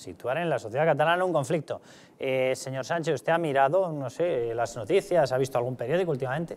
situar en la sociedad catalana un conflicto. Eh, señor Sánchez, ¿usted ha mirado, no sé, las noticias, ha visto algún periódico últimamente?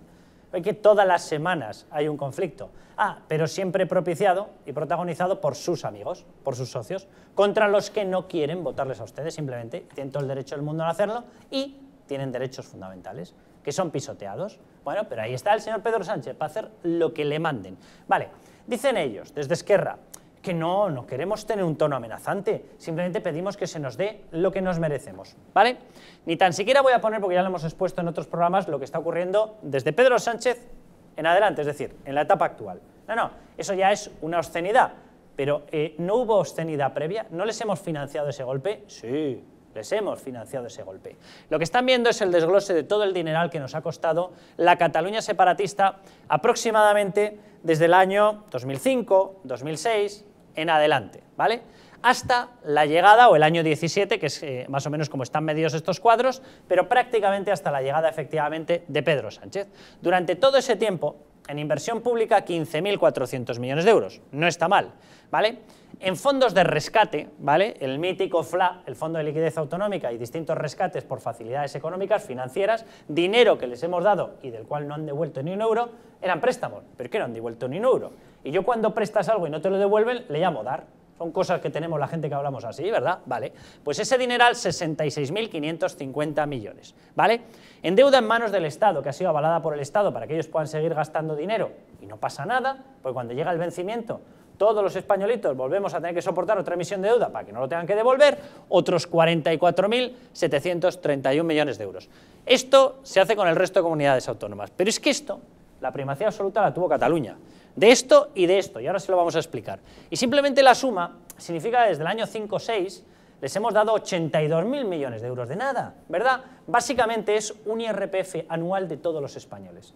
Ve que todas las semanas hay un conflicto. Ah, pero siempre propiciado y protagonizado por sus amigos, por sus socios, contra los que no quieren votarles a ustedes, simplemente tienen todo el derecho del mundo a hacerlo y tienen derechos fundamentales, que son pisoteados. Bueno, pero ahí está el señor Pedro Sánchez para hacer lo que le manden. Vale, dicen ellos, desde Esquerra, que no, no queremos tener un tono amenazante, simplemente pedimos que se nos dé lo que nos merecemos, ¿vale? Ni tan siquiera voy a poner, porque ya lo hemos expuesto en otros programas, lo que está ocurriendo desde Pedro Sánchez en adelante, es decir, en la etapa actual. No, no, eso ya es una obscenidad, pero eh, no hubo obscenidad previa, no les hemos financiado ese golpe, sí, les hemos financiado ese golpe. Lo que están viendo es el desglose de todo el dineral que nos ha costado la Cataluña separatista aproximadamente desde el año 2005, 2006, en adelante, ¿vale? Hasta la llegada, o el año 17, que es eh, más o menos como están medidos estos cuadros, pero prácticamente hasta la llegada efectivamente de Pedro Sánchez. Durante todo ese tiempo, en inversión pública 15.400 millones de euros, no está mal, ¿vale? En fondos de rescate, ¿vale? El mítico FLA, el Fondo de Liquidez Autonómica y distintos rescates por facilidades económicas, financieras, dinero que les hemos dado y del cual no han devuelto ni un euro, eran préstamos, pero qué no han devuelto ni un euro y yo cuando prestas algo y no te lo devuelven, le llamo dar. Son cosas que tenemos la gente que hablamos así, ¿verdad? Vale. Pues ese dineral, 66.550 millones, ¿vale? En deuda en manos del Estado, que ha sido avalada por el Estado para que ellos puedan seguir gastando dinero y no pasa nada, pues cuando llega el vencimiento todos los españolitos volvemos a tener que soportar otra emisión de deuda para que no lo tengan que devolver, otros 44.731 millones de euros. Esto se hace con el resto de comunidades autónomas, pero es que esto, la primacía absoluta la tuvo Cataluña de esto y de esto, y ahora se lo vamos a explicar. Y simplemente la suma significa que desde el año 5 6 les hemos dado 82.000 millones de euros de nada, ¿verdad? Básicamente es un IRPF anual de todos los españoles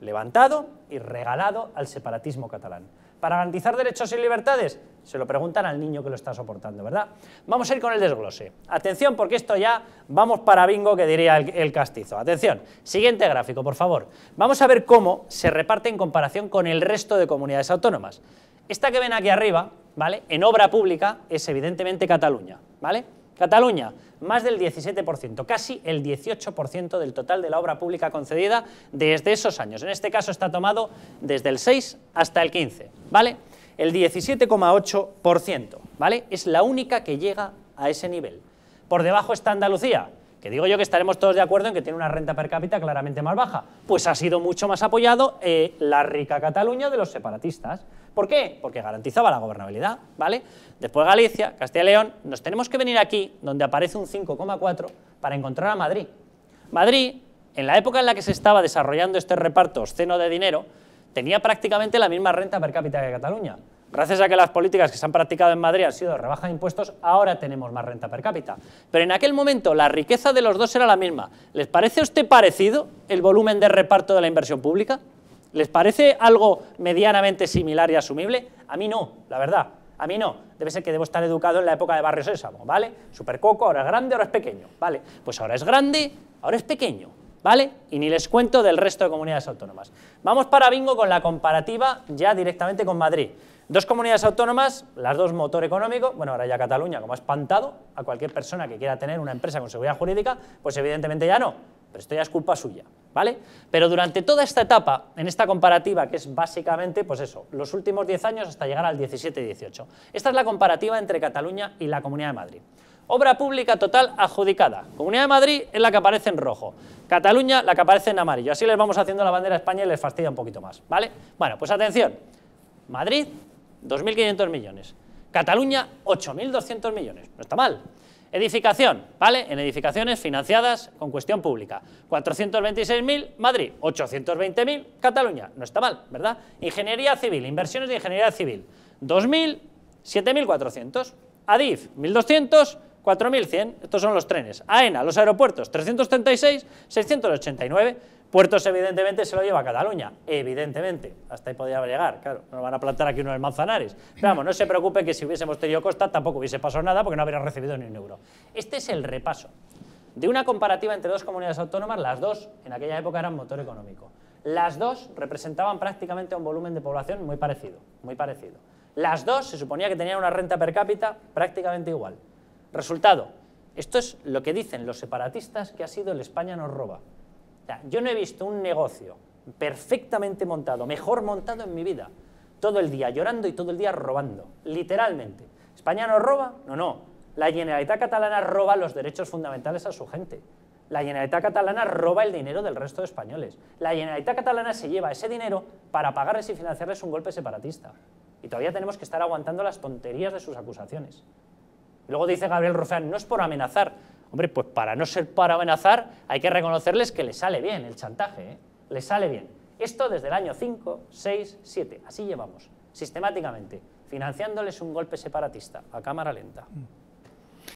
levantado y regalado al separatismo catalán. ¿Para garantizar derechos y libertades? Se lo preguntan al niño que lo está soportando, ¿verdad? Vamos a ir con el desglose. Atención, porque esto ya vamos para bingo, que diría el, castizo. Atención, siguiente gráfico, por favor. Vamos a ver cómo se reparte en comparación con el resto de comunidades autónomas. Esta que ven aquí arriba, ¿vale? En obra pública es evidentemente Cataluña, ¿vale? Cataluña, más del 17%, casi el 18% del total de la obra pública concedida desde esos años. En este caso está tomado desde el 6 hasta el 15, ¿vale? El 17,8%, ¿vale? Es la única que llega a ese nivel. Por debajo está Andalucía, que digo yo que estaremos todos de acuerdo en que tiene una renta per cápita claramente más baja, pues ha sido mucho más apoyado eh, la rica Cataluña de los separatistas. ¿Por qué? Porque garantizaba la gobernabilidad, ¿vale? Después Galicia, Castilla y León, nos tenemos que venir aquí, donde aparece un 5,4, para encontrar a Madrid. Madrid, en la época en la que se estaba desarrollando este reparto obsceno de dinero, tenía prácticamente la misma renta per cápita que Cataluña, Gracias a que las políticas que se han practicado en Madrid han sido rebaja de impuestos, ahora tenemos más renta per cápita. Pero en aquel momento la riqueza de los dos era la misma. ¿Les parece a usted parecido el volumen de reparto de la inversión pública? ¿Les parece algo medianamente similar y asumible? A mí no, la verdad. A mí no. Debe ser que debo estar educado en la época de Barrios Sésamo, ¿vale? Supercoco, ahora es grande, ahora es pequeño, ¿vale? Pues ahora es grande, ahora es pequeño, ¿vale? Y ni les cuento del resto de comunidades autónomas. Vamos para bingo con la comparativa ya directamente con Madrid. Dos comunidades autónomas, las dos motor económico, bueno, ahora ya Cataluña, como ha espantado a cualquier persona que quiera tener una empresa con seguridad jurídica, pues evidentemente ya no, pero esto ya es culpa suya, ¿vale? Pero durante toda esta etapa, en esta comparativa, que es básicamente, pues eso, los últimos 10 años hasta llegar al 17-18, y esta es la comparativa entre Cataluña y la Comunidad de Madrid. Obra pública total adjudicada. Comunidad de Madrid es la que aparece en rojo. Cataluña la que aparece en amarillo. Así les vamos haciendo la bandera a España y les fastidia un poquito más, ¿vale? Bueno, pues atención. Madrid 2.500 millones. Cataluña, 8.200 millones. No está mal. Edificación, ¿vale? En edificaciones financiadas con cuestión pública. 426.000, Madrid. 820.000, Cataluña. No está mal, ¿verdad? Ingeniería civil, inversiones de ingeniería civil. 2.000, 7.400. Adif, 1.200. 4.100, estos son los trenes. AENA, los aeropuertos, 336, 689. Puertos, evidentemente, se lo lleva a Cataluña, evidentemente. Hasta ahí podría llegar, claro. No van a plantar aquí uno en Manzanares. vamos, no se preocupe que si hubiésemos tenido costa tampoco hubiese pasado nada porque no habría recibido ni un euro. Este es el repaso de una comparativa entre dos comunidades autónomas, las dos en aquella época eran motor económico. Las dos representaban prácticamente un volumen de población muy parecido, muy parecido. Las dos se suponía que tenían una renta per cápita prácticamente igual. Resultado, esto es lo que dicen los separatistas que ha sido el España nos roba yo no he visto un negocio perfectamente montado, mejor montado en mi vida, todo el día llorando y todo el día robando, literalmente. ¿España no roba? No, no. La Generalitat Catalana roba los derechos fundamentales a su gente. La Generalitat Catalana roba el dinero del resto de españoles. La Generalitat Catalana se lleva ese dinero para pagarles y financiarles un golpe separatista. Y todavía tenemos que estar aguantando las tonterías de sus acusaciones. Luego dice Gabriel Rufián, no es por amenazar, Hombre, pues para no ser para amenazar, hay que reconocerles que les sale bien el chantaje, ¿eh? les sale bien. Esto desde el año 5, 6, 7, así llevamos, sistemáticamente, financiándoles un golpe separatista a cámara lenta. Mm.